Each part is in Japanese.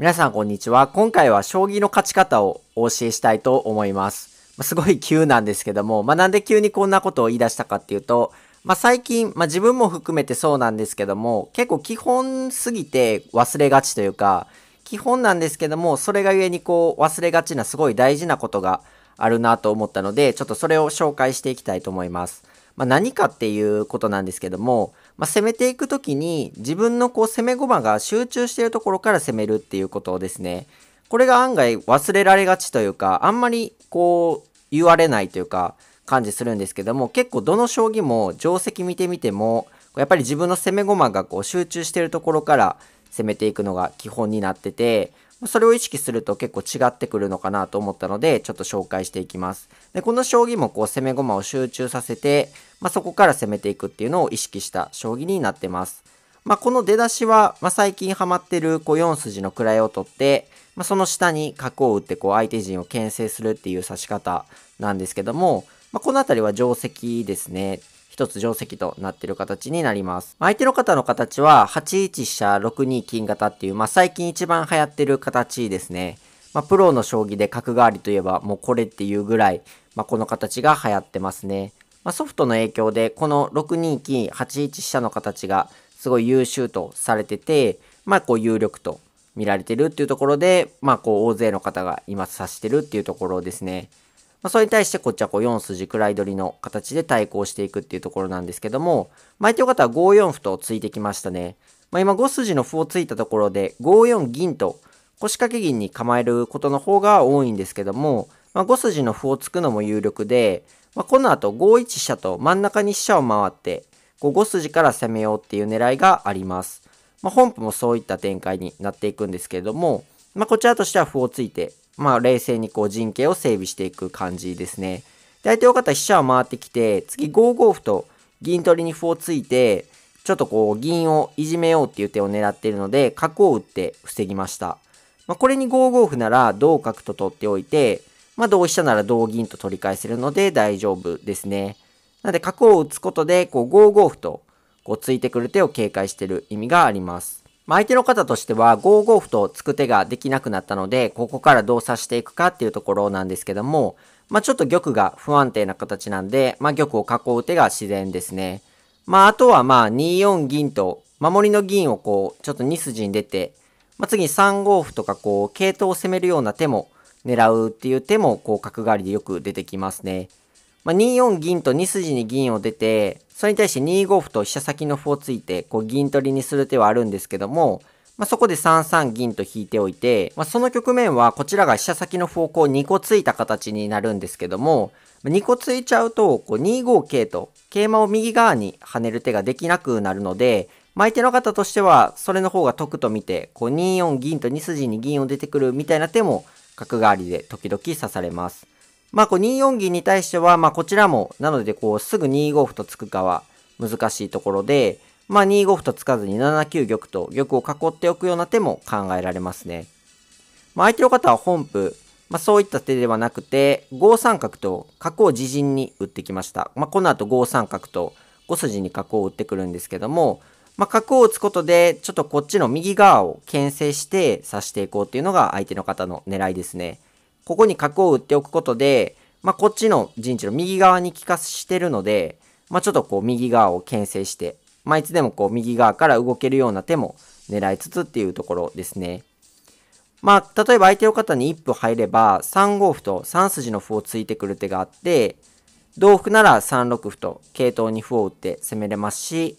皆さんこんにちは。今回は将棋の勝ち方をお教えしたいと思います。まあ、すごい急なんですけども、まあ、なんで急にこんなことを言い出したかっていうと、まあ、最近、まあ、自分も含めてそうなんですけども、結構基本すぎて忘れがちというか、基本なんですけども、それがゆえにこう忘れがちなすごい大事なことがあるなと思ったので、ちょっとそれを紹介していきたいと思います。まあ、何かっていうことなんですけども、まあ、攻めていくときに自分のこう攻め駒が集中しているところから攻めるっていうことですね。これが案外忘れられがちというか、あんまりこう言われないというか感じするんですけども、結構どの将棋も定石見てみても、やっぱり自分の攻め駒がこう集中してるところから攻めていくのが基本になってて、それを意識すると結構違ってくるのかなと思ったので、ちょっと紹介していきます。で、この将棋もこう攻め駒を集中させて、まあ、そこから攻めていくっていうのを意識した将棋になってます。まあ、この出だしは、まあ、最近ハマってるこう4筋の位を取って、まあ、その下に角を打ってこう相手陣を牽制するっていう指し方なんですけども、まあ、この辺りは定石ですね。1つ定石となっている形になります。相手の方の形は、8一飛車、6二金型っていう、まあ、最近一番流行ってる形ですね。まあ、プロの将棋で角換わりといえばもうこれっていうぐらい、まあ、この形が流行ってますね。まあ、ソフトの影響で、この6二金、8一飛車の形がすごい優秀とされてて、まあ、こう有力と見られてるっていうところで、まあ、こう大勢の方が今指してるっていうところですね。まあ、それに対してこっちはこう4筋位取りの形で対抗していくっていうところなんですけども、まあ、相手方は5四歩と突いてきましたね。まあ、今5筋の歩を突いたところで5四銀と腰掛け銀に構えることの方が多いんですけども、まあ、5筋の歩を突くのも有力で、まあ、この後5一飛車と真ん中に飛車を回って、こう5筋から攻めようっていう狙いがあります。まあ、本譜もそういった展開になっていくんですけれども、まあ、こちらとしては歩を突いて、まあ、冷静にこう陣形を整備していく感じですね。で、相手の方、飛車を回ってきて、次5五歩と銀取りに歩を突いて、ちょっとこう、銀をいじめようっていう手を狙っているので、角を打って防ぎました。まあ、これに5五歩なら、同角と取っておいて、まあ、同飛車なら同銀と取り返せるので大丈夫ですね。なので、角を打つことで、こう、5五歩と、こう、ついてくる手を警戒してる意味があります。まあ、相手の方としては5五歩と突く手ができなくなったので、ここからどう指していくかっていうところなんですけども、まあ、ちょっと玉が不安定な形なんで、まあ、玉を囲う手が自然ですね。まあ、あとはまあ2四銀と、守りの銀をこう、ちょっと2筋に出て、まあ、次に3五歩とかこう、系統を攻めるような手も狙うっていう手も、こう、角換わりでよく出てきますね。まあ、2四銀と2筋に銀を出て、それに対して2五歩と飛車先の歩をついて、こう銀取りにする手はあるんですけども、まあ、そこで3三銀と引いておいて、まあ、その局面はこちらが飛車先の歩をこう2個ついた形になるんですけども、2個ついちゃうと、こう2五桂と桂馬を右側に跳ねる手ができなくなるので、ま相手の方としてはそれの方が得と見て、こう2四銀と2筋に銀を出てくるみたいな手も角換わりで時々指されます。まあ、こう2四銀に対しては、まあ、こちらも、なので、こう、すぐ2五歩と突くかは難しいところで、まあ、2五歩と突かずに7九玉と玉を囲っておくような手も考えられますね。まあ、相手の方は本譜、まあ、そういった手ではなくて、5三角と角を自陣に打ってきました。まあ、この後5三角と5筋に角を打ってくるんですけども、まあ、角を打つことで、ちょっとこっちの右側を牽制して指していこうっていうのが相手の方の狙いですね。ここに角を打っておくことで、まあ、こっちの陣地の右側に利かしてるので、まあ、ちょっとこう右側を牽制して、まあ、いつでもこう右側から動けるような手も狙いつつっていうところですね。まあ、例えば相手の方に一歩入れば、3五歩と3筋の歩を突いてくる手があって、同歩なら3六歩と桂頭に歩を打って攻めれますし、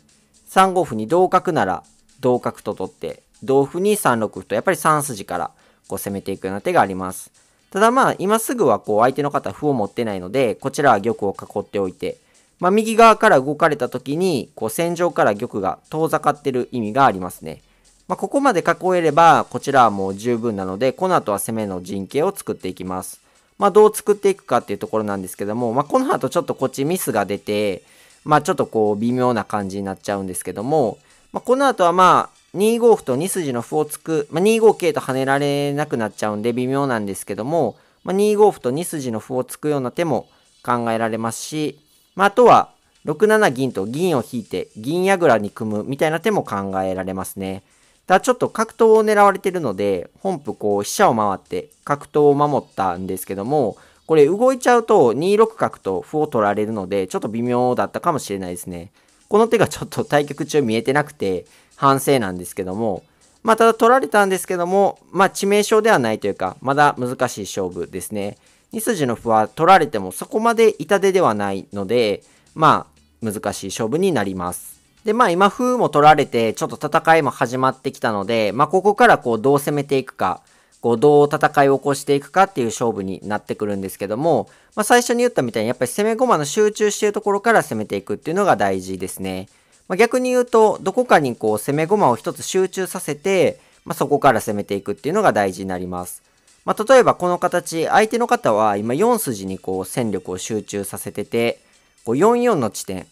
3五歩に同角なら同角と取って、同歩に3六歩とやっぱり3筋からこう攻めていくような手があります。ただまあ、今すぐはこう相手の方歩を持ってないので、こちらは玉を囲っておいて、まあ、右側から動かれた時に、こう戦場から玉が遠ざかってる意味がありますね。まあ、ここまで囲えれば、こちらはもう十分なので、この後は攻めの陣形を作っていきます。まあ、どう作っていくかっていうところなんですけども、まあ、この後ちょっとこっちミスが出て、まあ、ちょっとこう微妙な感じになっちゃうんですけども、まあ、この後はまあ、2五歩と2筋の歩を突く、まあ、2五桂と跳ねられなくなっちゃうんで微妙なんですけども、まあ、2五歩と2筋の歩を突くような手も考えられますし、まあ、あとは6七銀と銀を引いて銀櫓に組むみたいな手も考えられますね。ただちょっと格闘を狙われてるので本譜こう飛車を回って格闘を守ったんですけどもこれ動いちゃうと2六角と歩を取られるのでちょっと微妙だったかもしれないですね。この手がちょっと対局中見えてなくて反省なんですけども、まあ、ただ取られたんですけども、まあ、致命傷ではないというか、まだ難しい勝負ですね。2筋の歩は取られてもそこまで痛手ではないので、まあ、難しい勝負になります。で、まあ、今風も取られて、ちょっと戦いも始まってきたので、まあ、ここからこう、どう攻めていくか、こう、どう戦いを起こしていくかっていう勝負になってくるんですけども、まあ、最初に言ったみたいに、やっぱり攻め駒の集中しているところから攻めていくっていうのが大事ですね。まあ、逆に言うと、どこかにこう攻め駒を一つ集中させて、まあ、そこから攻めていくっていうのが大事になります。まあ、例えばこの形、相手の方は今4筋にこう戦力を集中させてて、こう44の地点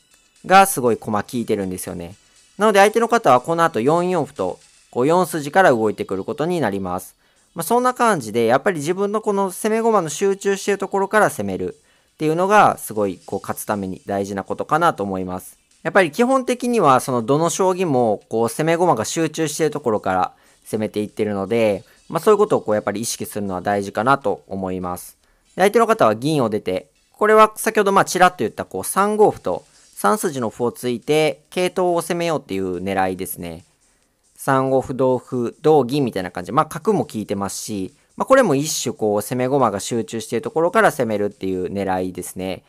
がすごい駒効いてるんですよね。なので相手の方はこの後4四歩と、こう4筋から動いてくることになります。まあ、そんな感じで、やっぱり自分のこの攻め駒の集中してるところから攻めるっていうのがすごいこう勝つために大事なことかなと思います。やっぱり基本的には、そのどの将棋も、こう、攻め駒が集中しているところから攻めていってるので、まあそういうことをこう、やっぱり意識するのは大事かなと思います。相手の方は銀を出て、これは先ほどまあちらっと言った、こう、3五歩と3筋の歩をついて、系統を攻めようっていう狙いですね。3五歩、同歩、同銀みたいな感じ。まあ角も効いてますし、まあこれも一種こう、攻め駒が集中しているところから攻めるっていう狙いですね。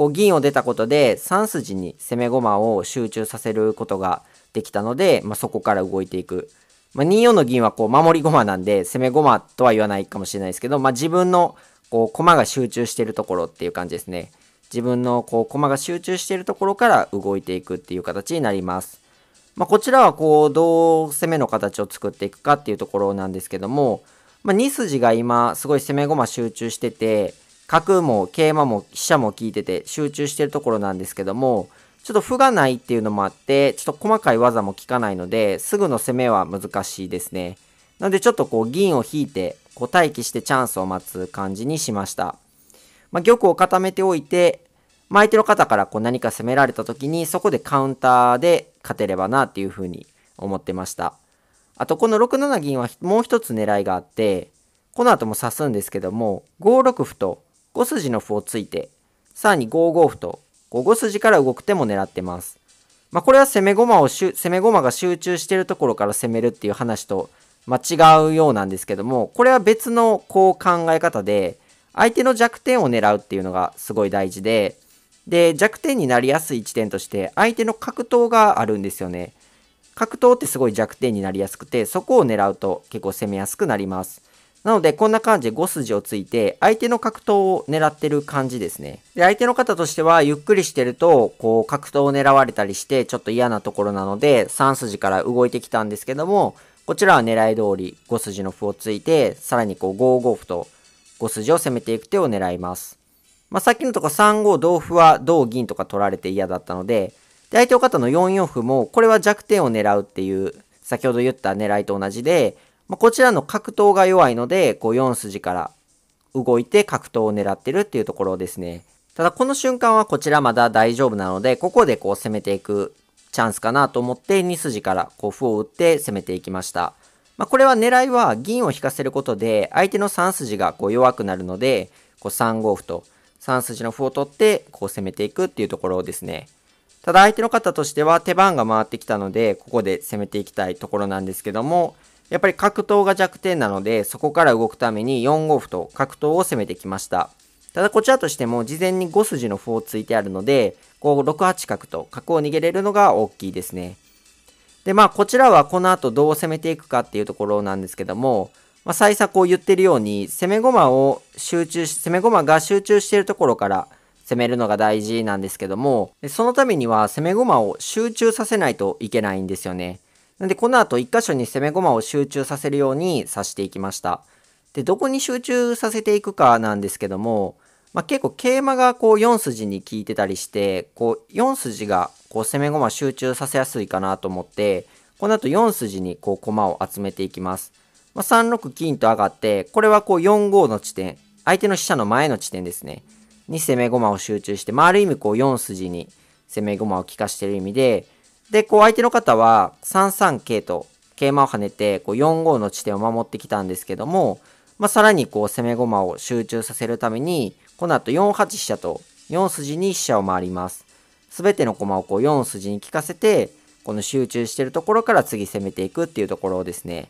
こう銀を出たことで3筋に攻め駒を集中させることができたので、まあ、そこから動いていく。まあ、2四の銀はこう守り駒なんで攻め駒とは言わないかもしれないですけど、まあ、自分のこう駒が集中してるところっていう感じですね。自分のこう駒が集中しているところから動いていくっていう形になります。まあ、こちらはこうどう攻めの形を作っていくかっていうところなんですけども、まあ、2筋が今すごい攻め駒集中してて、角も桂馬も飛車も効いてて集中してるところなんですけども、ちょっと歩がないっていうのもあって、ちょっと細かい技も効かないので、すぐの攻めは難しいですね。なのでちょっとこう銀を引いて、こう待機してチャンスを待つ感じにしました。まあ、玉を固めておいて、まあ、相手の方からこう何か攻められた時に、そこでカウンターで勝てればなっていうふうに思ってました。あとこの6七銀はもう一つ狙いがあって、この後も指すんですけども、5六歩と5筋の歩を突いて、さらに5五歩と5五筋から動く手も狙ってます。まあ、これは攻め駒を攻め駒が集中しているところから攻めるっていう話と、ま違うようなんですけども、これは別のこう考え方で、相手の弱点を狙うっていうのがすごい大事で、で、弱点になりやすい地点として、相手の格闘があるんですよね。格闘ってすごい弱点になりやすくて、そこを狙うと結構攻めやすくなります。なので、こんな感じで5筋をついて、相手の格闘を狙ってる感じですね。で、相手の方としては、ゆっくりしてると、こう、格闘を狙われたりして、ちょっと嫌なところなので、3筋から動いてきたんですけども、こちらは狙い通り5筋の歩をついて、さらにこう、5五歩と5筋を攻めていく手を狙います。まあ、さっきのとこ3五同歩は同銀とか取られて嫌だったので、で、相手の方の4四歩も、これは弱点を狙うっていう、先ほど言った狙いと同じで、まあ、こちらの格闘が弱いので、こう4筋から動いて格闘を狙ってるっていうところですね。ただこの瞬間はこちらまだ大丈夫なので、ここでこう攻めていくチャンスかなと思って2筋からこう歩を打って攻めていきました。まあ、これは狙いは銀を引かせることで相手の3筋がこう弱くなるので、こう3五歩と3筋の歩を取ってこう攻めていくっていうところですね。ただ相手の方としては手番が回ってきたので、ここで攻めていきたいところなんですけども、やっぱり格闘が弱点なので、そこから動くために4五歩と格闘を攻めてきました。ただこちらとしても事前に5筋の歩を突いてあるので、こう6八角と角を逃げれるのが大きいですね。で、まあこちらはこの後どう攻めていくかっていうところなんですけども、まあ最策を言ってるように、攻め駒を集中し、攻め駒が集中しているところから攻めるのが大事なんですけども、そのためには攻め駒を集中させないといけないんですよね。なんでこの後1箇所に攻め駒を集中させるように刺していきました。で、どこに集中させていくかなんですけども、まあ、結構桂馬がこう4筋に効いてたりして、こう4筋がこう攻め駒集中させやすいかなと思って、この後4筋にこう駒を集めていきます。まあ、3六金と上がって、これはこう4五の地点、相手の飛車の前の地点ですね。に攻め駒を集中して、まあ、ある意味こう4筋に攻め駒を利かしてる意味で、で、こう相手の方は3三桂と桂馬を跳ねて、こう4五の地点を守ってきたんですけども、まあ、さらにこう攻め駒を集中させるために、この後4八飛車と4筋に飛車を回ります。すべての駒をこう4筋に効かせて、この集中してるところから次攻めていくっていうところをですね、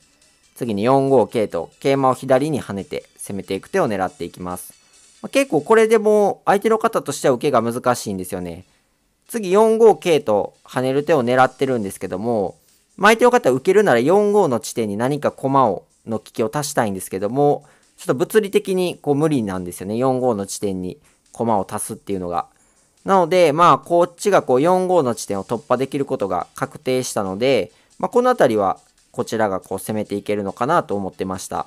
次に4五桂と桂馬を左に跳ねて攻めていく手を狙っていきます。まあ、結構これでも相手の方としては受けが難しいんですよね。次4五桂と跳ねる手を狙ってるんですけども、巻いてよかったら受けるなら4五の地点に何か駒を、の利きを足したいんですけども、ちょっと物理的にこう無理なんですよね。4五の地点に駒を足すっていうのが。なので、まあ、こっちがこう4五の地点を突破できることが確定したので、まあ、この辺りはこちらがこう攻めていけるのかなと思ってました。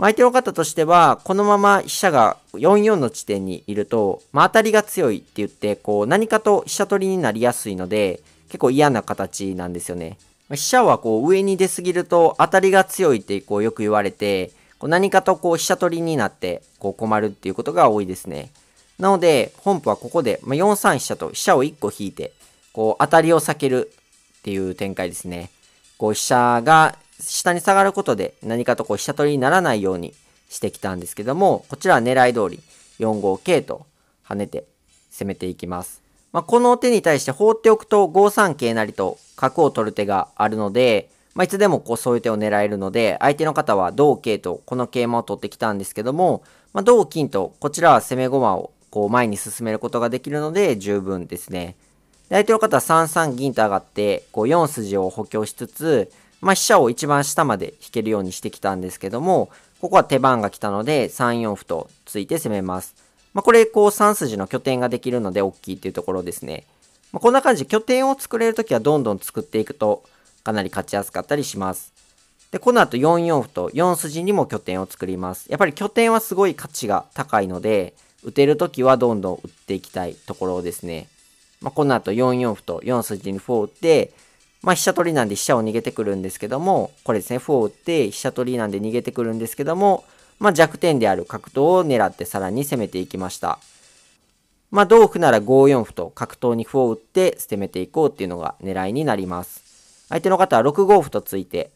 相手の方としては、このまま飛車が44の地点にいると、まあ、当たりが強いって言って、こう、何かと飛車取りになりやすいので、結構嫌な形なんですよね。飛車はこう、上に出すぎると、当たりが強いって、こう、よく言われて、こう何かとこう、飛車取りになって、こう、困るっていうことが多いですね。なので、本譜はここで、まあ、4三飛車と飛車を1個引いて、こう、当たりを避けるっていう展開ですね。こう、飛車が下に下がることで何かとこう飛車取りにならないようにしてきたんですけども、こちらは狙い通り4五桂と跳ねて攻めていきます。まあ、この手に対して放っておくと5三桂成と角を取る手があるので、まあ、いつでもこうそういう手を狙えるので、相手の方は同桂とこの桂馬を取ってきたんですけども、まあ、同金とこちらは攻め駒をこう前に進めることができるので十分ですね。で相手の方は3三銀と上がって、こう4筋を補強しつつ、まあ、飛車を一番下まで引けるようにしてきたんですけども、ここは手番が来たので3四歩と突いて攻めます。まあ、これ、こう3筋の拠点ができるので大きいっていうところですね。まあ、こんな感じで拠点を作れるときはどんどん作っていくとかなり勝ちやすかったりします。で、この後4四歩と4筋にも拠点を作ります。やっぱり拠点はすごい価値が高いので、打てるときはどんどん打っていきたいところですね。まあ、この後4四歩と4筋に歩を打って、まあ、飛車取りなんで飛車を逃げてくるんですけども、これですね、歩を打って飛車取りなんで逃げてくるんですけども、まあ、弱点である角頭を狙ってさらに攻めていきました。まあ、同歩なら5四歩と角頭に歩を打って攻めていこうっていうのが狙いになります。相手の方は6五歩と突いて、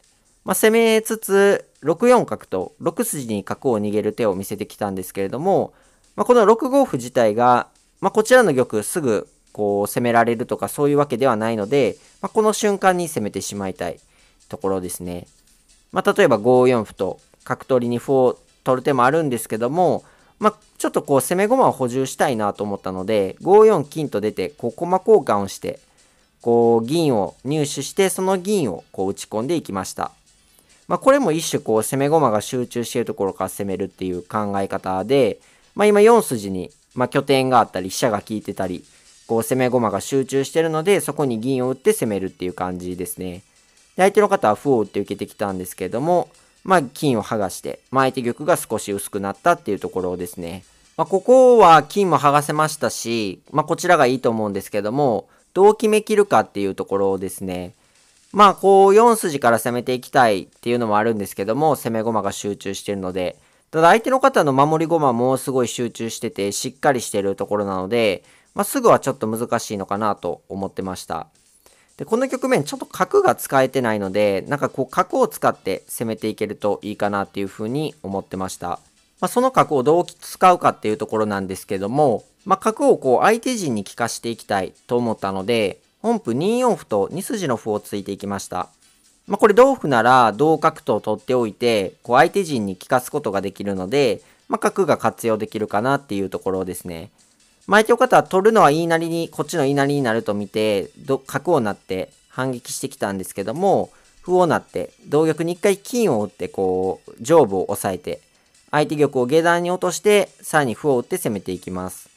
まあ、攻めつつ6四角と6筋に角を逃げる手を見せてきたんですけれども、まあ、この6五歩自体が、まあ、こちらの玉すぐこう攻められるとかそういうわけではないので、まあ、この瞬間に攻めてしまいたいところですね。まあ、例えば5四歩と角取りに歩を取る手もあるんですけども、まあ、ちょっとこう攻め駒を補充したいなと思ったので5四金と出てこう駒交換をしてこう銀を入手してその銀をこう打ち込んでいきました。まあ、これも一種こう攻め駒が集中しているところから攻めるっていう考え方で、まあ、今4筋にま拠点があったり飛車が利いてたりこう攻め駒が集中してるので、そこに銀を打って攻めるっていう感じですね。で、相手の方は歩を打って受けてきたんですけども、まあ、金を剥がして、まあ、相手玉が少し薄くなったっていうところですね。まあ、ここは金も剥がせましたし、まあ、こちらがいいと思うんですけども、どう決めきるかっていうところですね。まあ、こう、4筋から攻めていきたいっていうのもあるんですけども、攻め駒が集中してるので、ただ相手の方の守り駒もすごい集中してて、しっかりしてるところなので、まあ、すぐはちょっと難しいのかなと思ってました。で、この局面、ちょっと角が使えてないので、なんかこう角を使って攻めていけるといいかなっていうふうに思ってました。まあ、その角をどう使うかっていうところなんですけども、まあ、角をこう相手陣に利かしていきたいと思ったので、本譜2四歩と2筋の歩を突いていきました。まあ、これ同歩なら同角と取っておいて、こう相手陣に利かすことができるので、まあ、角が活用できるかなっていうところですね。巻いてる方は取るのは言いなりに、こっちの言いなりになると見て、ど角をなって反撃してきたんですけども、歩をなって、同玉に一回金を打って、こう、上部を押さえて、相手玉を下段に落として、さらに歩を打って攻めていきます。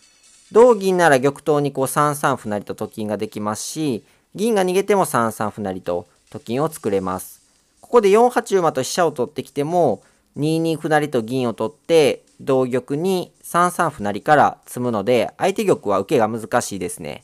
同銀なら玉頭にこう3三歩成とと金ができますし、銀が逃げても3三歩成とと金を作れます。ここで4八馬と飛車を取ってきても、2二歩成と銀を取って同玉に3三歩成から積むので相手玉は受けが難しいですね。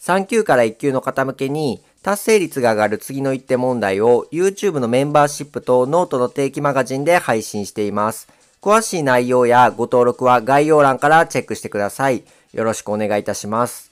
3級から1級の傾けに達成率が上がる次の一手問題を YouTube のメンバーシップとノートの定期マガジンで配信しています。詳しい内容やご登録は概要欄からチェックしてください。よろしくお願いいたします。